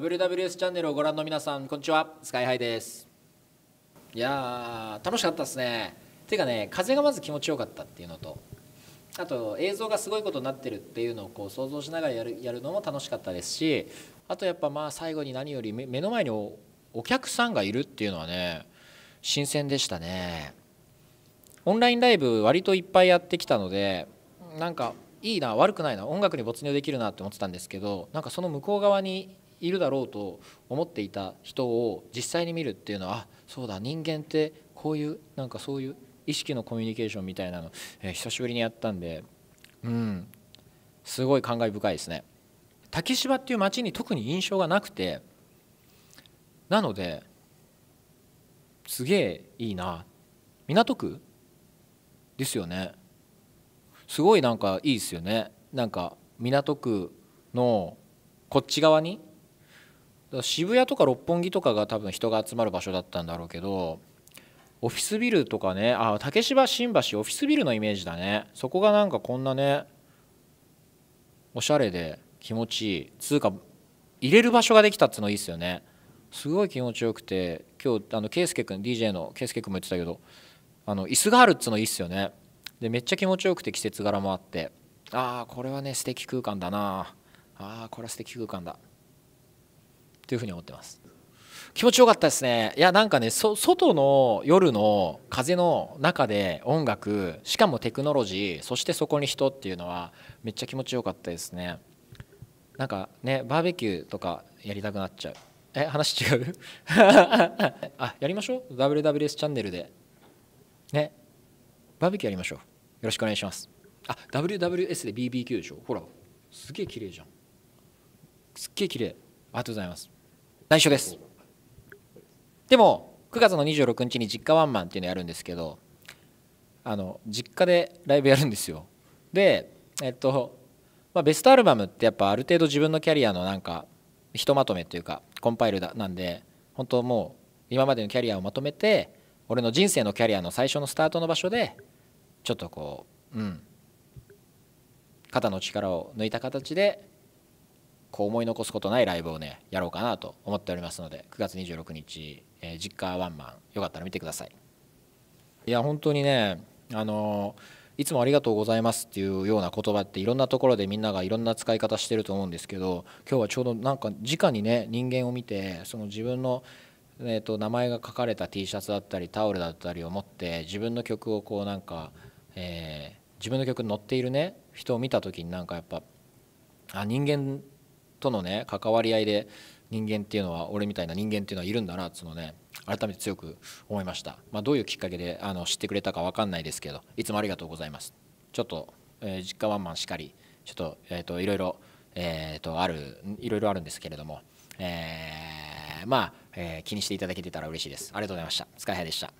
WWS チャンネルをご覧の皆さんこんにちはスカイハイですいやー楽しかったですねていうかね風がまず気持ちよかったっていうのとあと映像がすごいことになってるっていうのをこう想像しながらやるやるのも楽しかったですしあとやっぱまあ最後に何より目の前におお客さんがいるっていうのはね新鮮でしたねオンラインライブ割といっぱいやってきたのでなんかいいな悪くないな音楽に没入できるなって思ってたんですけどなんかその向こう側にいるだろうと思っていた人を実際に見るっていうのはあそうだ人間ってこういうなんかそういう意識のコミュニケーションみたいなの、えー、久しぶりにやったんでうんすごい感慨深いですね竹芝っていう街に特に印象がなくてなのですげえいいな港区ですよねすごいなんかいいですよねなんか港区のこっち側にだ渋谷とか六本木とかが多分人が集まる場所だったんだろうけどオフィスビルとかねあ竹芝新橋オフィスビルのイメージだねそこがなんかこんなねおしゃれで気持ちいいつうか入れる場所ができたっつうのいいっすよねすごい気持ちよくて今日あの圭佑君 DJ の圭佑君も言ってたけどあの椅子があるっつうのいいっすよねでめっちゃ気持ちよくて季節柄もあってああこれはね素敵空間だなああこれは素敵空間だというふうに思ってます気持ちよかったですねいやなんかねそ外の夜の風の中で音楽しかもテクノロジーそしてそこに人っていうのはめっちゃ気持ちよかったですねなんかねバーベキューとかやりたくなっちゃうえ話違う あやりましょう WWS チャンネルでねバーベキューやりましょうよろしくお願いしますあ WWS で BBQ でしょほらすげえ綺麗じゃんすっげえ綺麗ありがとうございます内緒ですでも9月の26日に実家ワンマンっていうのやるんですけどあの実家でライブやるんですよでえっと、まあ、ベストアルバムってやっぱある程度自分のキャリアのなんかひとまとめというかコンパイルだなんで本当もう今までのキャリアをまとめて俺の人生のキャリアの最初のスタートの場所でちょっとこううん肩の力を抜いた形でこう思い残すことないライブをねやろうかなと思っておりますので9月26日、え実家ワンマンよかったら見てくださいいや本当にねあのいつもありがとうございますっていうような言葉っていろんなところでみんながいろんな使い方してると思うんですけど今日はちょうどなんか直にね人間を見てその自分のえと名前が書かれた T シャツだったりタオルだったりを持って自分の曲をこうなんか、え自分の曲に載っているね人を見た時になんかやっぱあ人間とのね関わり合いで人間っていうのは俺みたいな人間っていうのはいるんだなっていうのね改めて強く思いました、まあ、どういうきっかけであの知ってくれたか分かんないですけどいつもありがとうございますちょっと、えー、実家ワンマンしかりちょっと,、えーと、いろいろ、えーと、とあるいろいろあるんですけれども、えー、まあ、えー、気にしていただけてたら嬉しいですありがとうございましたスカイハイでした